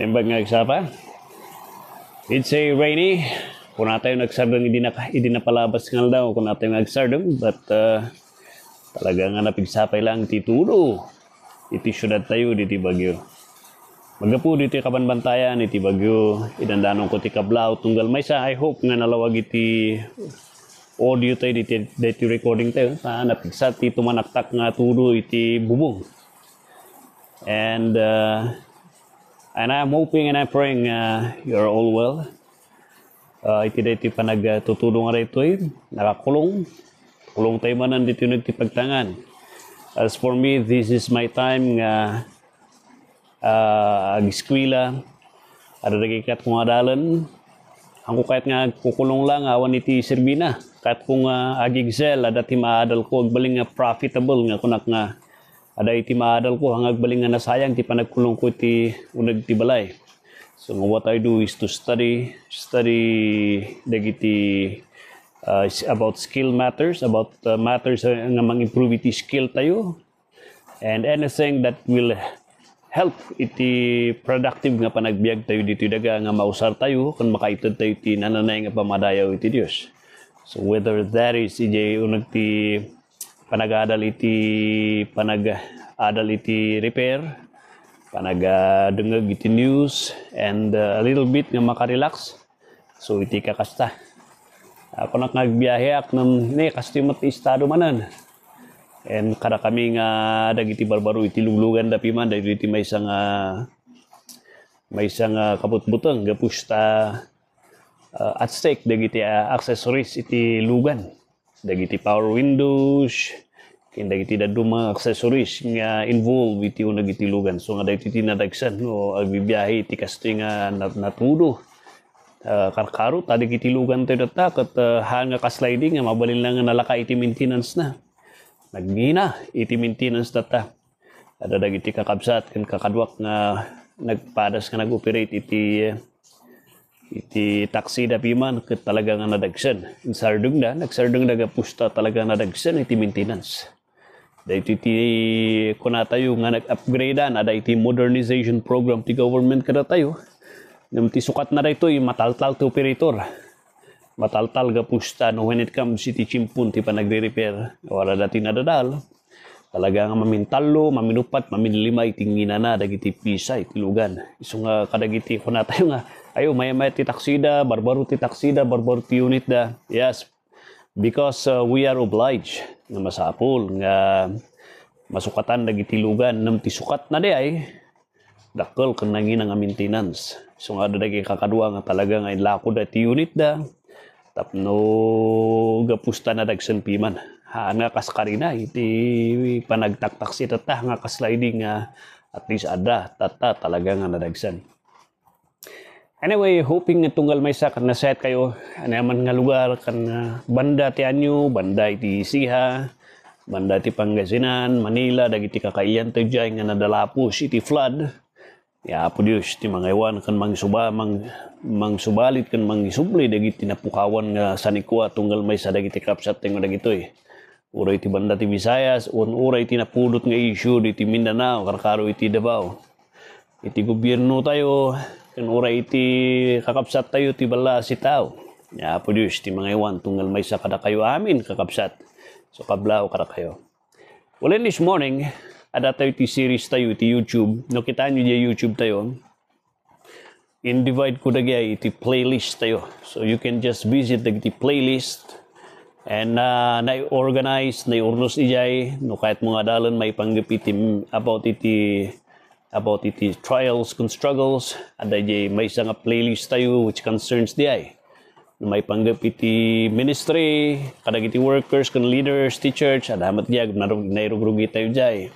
Imbag nga nagsapa. It's a rainy. Kung na tayo nagsardong, hindi na, hindi na palabas nga daw. Kung na tayo nagsardong, but uh, talaga nga napigsapay lang titulo. Iti syudad tayo, diti bagyo. Magapu dito kabanbantayan, iti bagyo. Inandanong ko ti kablaw, tunggal may sa. I hope nga nalawag iti audio tayo dito, dito recording tayo na napiksa ti tumanaktak nga tulo iti bubong and uh, And I'm hoping and I'm praying uh, you're all well. Uh, iti dito panagtutulong uh, rito eh. Nakakulong. Kulong tayo man nandito nagtipagtangan. As for me, this is my time nga uh, ag-eskwila. Ada nagikat kong adalan. Ang ko kahit nga kukulong lang, awan iti sirbina. Kahit kung uh, agigsel, adat maadal ko, agbaling nga profitable nga kunak nga aday ti maadal ko hangag balingan na sayang ti panagkulong ko ti unag ti balay. So what I do is to study study dagiti uh, about skill matters, about uh, matters uh, nga mang-improve iti skill tayo and anything that will help iti productive nga panagbiag tayo dito daga nga mausar tayo kung makaitad tayo iti nananay nga pamadayaw iti Dios. So whether that is ijay unag ti panaga adal iti panaga adal iti repair panaga dengeg iti news and uh, a little bit nga makarelax so iti kakasta ako nak nagbiyahe ak nam ni kastimat estado manan and kada kami nga dagiti barbaru iti luglugan dapi man iti may isang uh, may isang uh, eh, kaputbutang gapusta uh, eh, at stake dagiti uh, ya, accessories iti lugan dagiti power windows kay dagiti dadto mga accessories nga involved iti una giti lugan so nga dagiti tinadagsan no agbibiyahe iti kastoy nga natudo uh, karkaro tadi giti lugan tayo data kat uh, ah, hanga ka sliding nga mabalin lang nga nalaka iti maintenance na naggina iti maintenance data ada dagiti kakabsat ken kakadwak nga nagpadas nga nag-operate iti uh, iti da piman ket talaga nga nadagsen sardeng da nagsardeng daga pusta talaga nadagsen iti maintenance dahito iti kuna tayo nga nag-upgradean ada iti modernization program ti government kada tayo ngam ti sukat na daytoy mataltal ti operator mataltal ga pusta no when it comes iti chimpun ti panagre-repair wala dati nadadal talaga nga mamintalo, maminupat, maminlima iti ginana dagiti pisa iti lugan. Iso nga kadagiti ko na tayo nga ayo maya maya ti taksida barbaru ti taksida barbaru ti unit da yes because uh, we are obliged na masapol nga masukatan dagiti lugan nem ti sukat na day dakkel ken nangin nga maintenance so nga dagiti kakadua nga talaga nga lako da ti unit da tapno gapusta na dagsen piman ha nga kaskarina iti panagtaktak si tata nga kasliding nga ah, at least ada tata talaga nga nadagsan Anyway, hoping nga tunggal may sa kan set kayo anaman nga lugar kan banda ti anyo, banda iti Siha, banda ti Pangasinan, Manila dagiti kakaiyan tayo diyan nga nadalapos iti flood. Ya apo Dios ti mga iwan kan mangsuba mang mangsubalit kan mangisubli dagiti napukawan nga sanikwa tunggal may sa dagiti kapsat tengo dagitoy. Uray ti banda ti Visayas, un uray ti napudot nga issue iti Mindanao, karakaro iti Davao. Iti gobyerno tayo, kanura iti kakapsat tayo ti bala sitaw. Ya, produce ti mga iwan tunggal may sa kada kayo amin kakapsat. So kabla o kada kayo. Well, in this morning, ada tayo ti series tayo ti YouTube. No kita nyo di YouTube tayo. In divide ko dagay iti playlist tayo. So you can just visit the playlist and uh, na-organize, na-urnos ijay, no kahit mga dalan may panggapit about iti about its trials kung struggles at ay may isang playlist tayo which concerns di ay may panggap iti ministry kadag iti workers kung leaders ti church at hamat diag nairugrugi tayo jay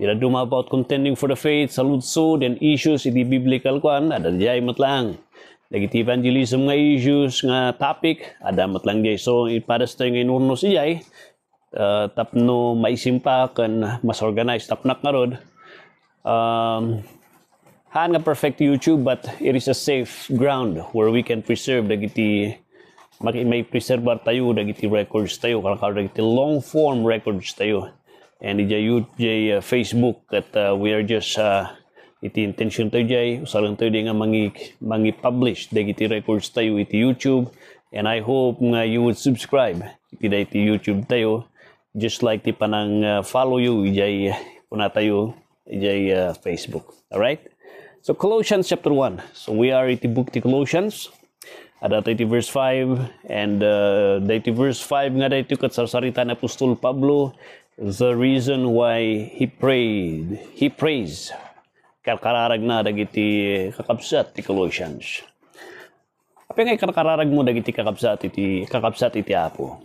Tira duma about contending for the faith sa lutsod and issues iti biblical kwan at jay matlang Dagiti evangelism nga issues nga topic adamat lang jay so ipadas tayo ngayon urno si jay uh, tapno maisimpa kan mas organized tapnak narod um, han nga perfect YouTube but it is a safe ground where we can preserve dagiti may preserve tayo dagiti records tayo karakar dagiti long form records tayo and ija jay uh, Facebook at uh, we are just uh, iti intention tayo jay usalang tayo di nga mangi mangi publish dagiti records tayo iti YouTube and I hope nga you would subscribe iti iti YouTube tayo just like ti panang uh, follow you ijay kuna uh, tayo Jaya uh, Facebook. All right. So Colossians chapter 1. So we are in book the Colossians. Ada tayo verse 5 and uh, verse 5 nga itu kat sarsarita ni Apostol Pablo the reason why he prayed he prays karkararag na dagiti kakabsat ti Colossians Apa nga karkararag mo dagiti kakabsat iti kakabsat iti Apo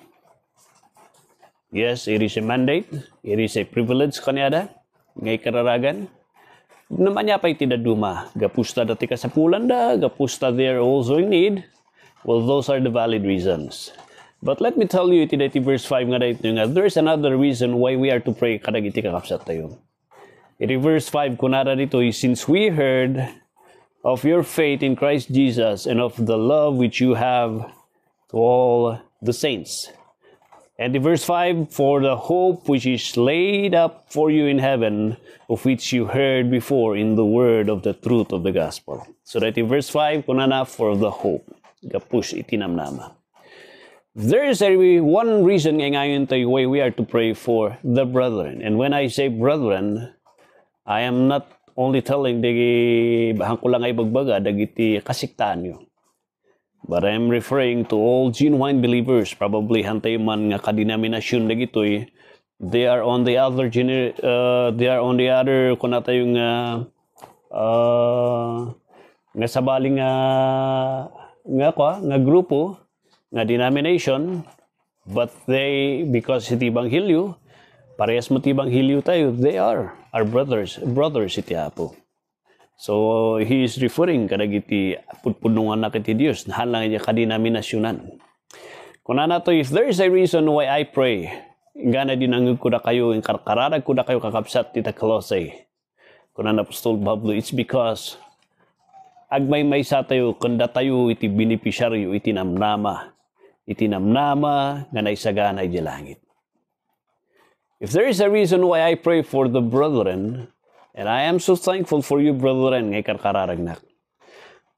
Yes, it is a mandate. It is a privilege kaniada. Ya ngay kararagan. Namanya pa'y tinaduma. Gapusta dati ka sa pulanda, gapusta there also in need. Well, those are the valid reasons. But let me tell you, iti dati verse 5 nga dito nga, there's another reason why we are to pray kadag iti kakapsat tayo. Iti verse 5, kunara dito, is, since we heard of your faith in Christ Jesus and of the love which you have to all the saints. And the verse 5 For the hope which is laid up for you in heaven, of which you heard before in the word of the truth of the gospel. So that in verse 5, kunana for the hope. Gapush itinamnama. There is a, one reason ngayon tayo way we are to pray for the brethren. And when I say brethren, I am not only telling dagi bahang ko lang ay bagbaga dagiti kasiktaan yo. But I'm referring to all genuine believers, probably hantay man nga kadenominasyon dagitoy, they are on the other gener uh, they are on the other kunata yung uh, nga sabali nga uh, nga kwa nga grupo nga denomination but they because iti banghilyo parehas mo ti banghilyo tayo they are our brothers brothers iti apo So, he is referring kanag iti putpunungan na kiti Dios nahalang iti kadinaminasyonan. Kung na to, if there is a reason why I pray, gana dinangag ko na kayo, karkararag ko na kayo kakapsat ti Colossae. Kung na Apostol Pablo, it's because agmay may sa tayo, kanda tayo iti binipisyaryo, iti namnama, iti namnama, nga naisagana iti langit. If there is a reason why I pray for the brethren, And I am so thankful for you, brethren, ngay karkararagnak.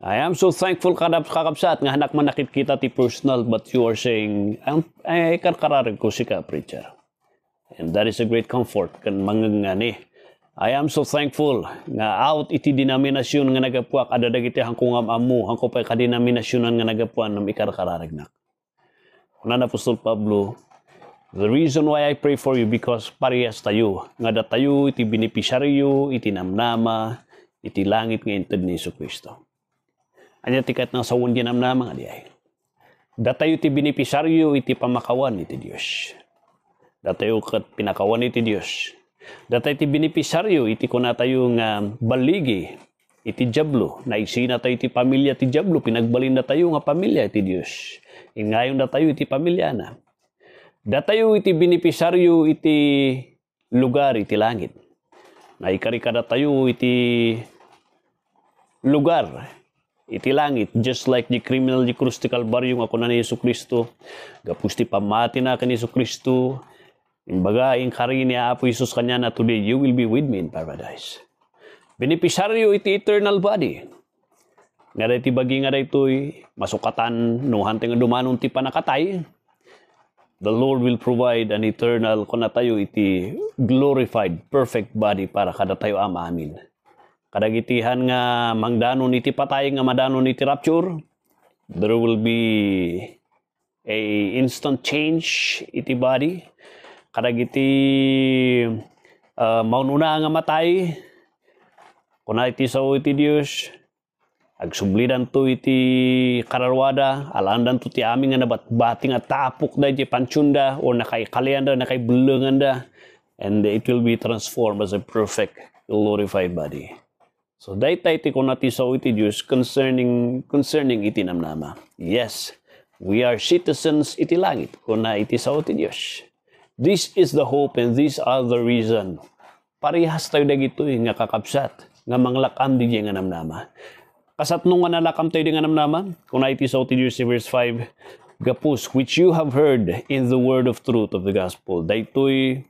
I am so thankful kadap kakapsat nga hanak man nakikita ti personal but you are saying ang ay karkararag ko si ka preacher. And that is a great comfort kan mangangani. I am so thankful nga out iti denominasyon nga nagapuak adadag iti hangkungam amu hangko pa kadenominasyonan nga nagapuan ng ikarkararagnak. Unan Apostol Pablo The reason why I pray for you because parehas tayo. Nga da tayo, iti beneficiaryo, iti namnama, iti langit nga intod ni Iso Kristo. Anya tikat ng sawon di namnama nga di ay. Da tayo ti beneficiaryo, iti pamakawan iti Dios. Da tayo kat pinakawan iti Dios. Da tayo ti beneficiaryo, iti kuna tayo nga baligi, iti jablo. Naisina tayo iti pamilya ti jablo, pinagbalin na tayo nga pamilya iti Dios. Ingayon da tayo iti pamilya na Datayo iti binipisaryo iti lugar iti langit. Naikarikada tayo iti lugar iti langit just like the criminal di krus ti kalbaryo nga kunan ni Yesu Kristo Gapusti pamati na kan Yesu Kristo imbaga in kari ni Apo Jesus kanya na today you will be with me in paradise beneficiaryo iti eternal body nga iti bagi nga daytoy masukatan no hanteng dumanon ti panakatay the Lord will provide an eternal, kuna tayo iti glorified, perfect body para kada tayo ama. Amin. Kadagitihan nga mangdanon iti patay nga madanon iti rapture, there will be a instant change iti body. Kadagiti uh, maununa nga matay, kuna iti sa iti Dios Agsublidan to iti kararwada, alandan to ti amin nga nabatbating at tapok da iti panchunda o nakaikalian da, nakaibulangan da, and it will be transformed as a perfect, glorified body. So, daytay ti kunatisaw iti Diyos concerning, concerning iti namnama. Yes, we are citizens iti langit, kuna iti sao ti Diyos. This is the hope and these are the reason. Parihas tayo dagito nga kakapsat, nga manglakan di nga namnama. Kasatnungan na lakam tayo dengan naman, kung na iti sa verse 5, Gapus, which you have heard in the word of truth of the gospel. Daytoy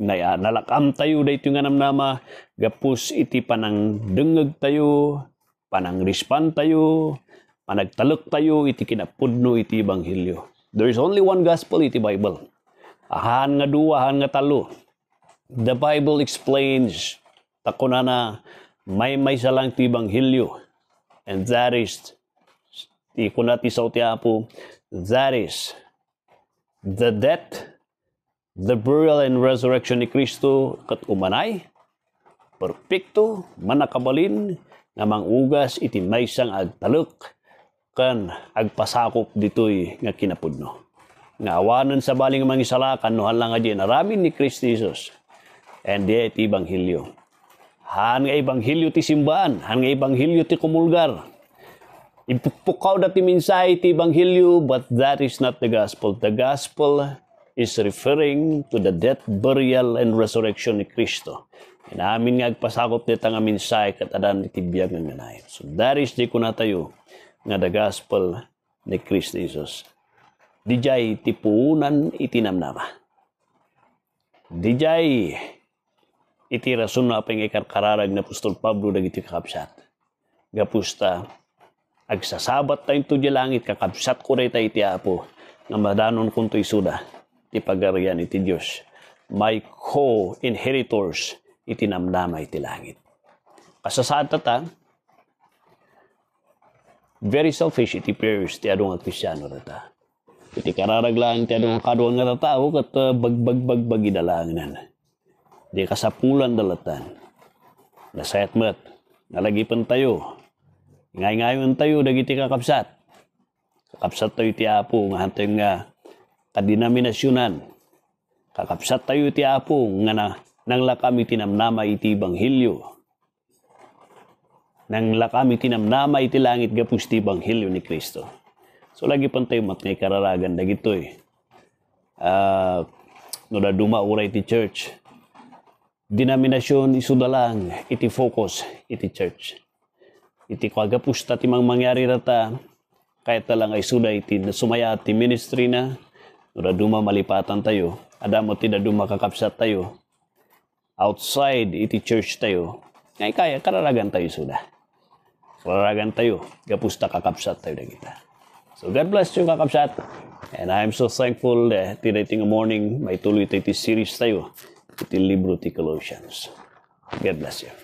na ya, nalakam tayo daytoy nga namnama, gapus iti panang dengeg tayo, panang respan tayo, panagtalok tayo, iti kinapudno iti banghilyo. There is only one gospel iti Bible. Ahan nga duwa, ahan nga talo. The Bible explains, takunana, may may salang ti banghilyo and that is ikunati sauti apu that is the death the burial and resurrection ni Kristo kat umanay perpekto manakabalin nga mangugas iti maysang agtalek kan agpasakop ditoy nga kinapudno nga awanan sa baling mangisalakan no lang nga di naramin ni Kristo Jesus and di iti ebanghelyo Han nga ebanghelyo ti simbaan, han nga ebanghelyo ti kumulgar. Ipupukaw dati minsay ti ebanghelyo, but that is not the gospel. The gospel is referring to the death, burial, and resurrection ni Kristo. Inamin nga agpasakop nita nga minsay katadan iti biyag nga nganayon. So that is di ko natayo nga the gospel ni Kristo Jesus. Dijay tipunan itinamnama. Dijay iti rason na apeng ikarkararag na Apostol Pablo dagiti kakabsat. Gapusta, agsasabat tayong tudya langit, kakapsat ko rin tayo iti apo, nga madanon kong to'y suda, iti pagarian iti Diyos. My co-inheritors iti namnama iti langit. Kasasata ta, very selfish iti prayers ti adong kristyano ta. Iti kararag lang ti adong kaduang nga tao kat ah, bagbagbagbagidalanginan. Bag, bag, bag, Di kasapulan dalatan. Nasayatmat, nalagipan tayo. ngay ngayon tayo, dagiti kakapsat. Kakapsat tayo ti Apo, nga hantay nga kadinaminasyonan. Kakapsat tayo ti Apo, nga na, nang lakami tinamnama iti banghilyo. Nang lakami tinamnama iti langit gapus ti banghilyo ni Kristo. So lagi pan tayo matngay kararagan dagito Eh. Ah, uh, no da dumauray ti church denominasyon isuda lang iti focus iti church. Iti kwagapusta ti mang mangyari rata kahit talang ay suda iti sumaya ti ministry na Nura duma malipatan tayo. Adamo ti duma kakapsat tayo. Outside iti church tayo. Ngay kaya kararagan tayo suda. Kararagan tayo. Gapusta kakapsat tayo na kita. So God bless you kakapsat. And I'm so thankful that uh, eh, today morning may tuloy tayo iti series tayo del libro de Colossians. God bless you.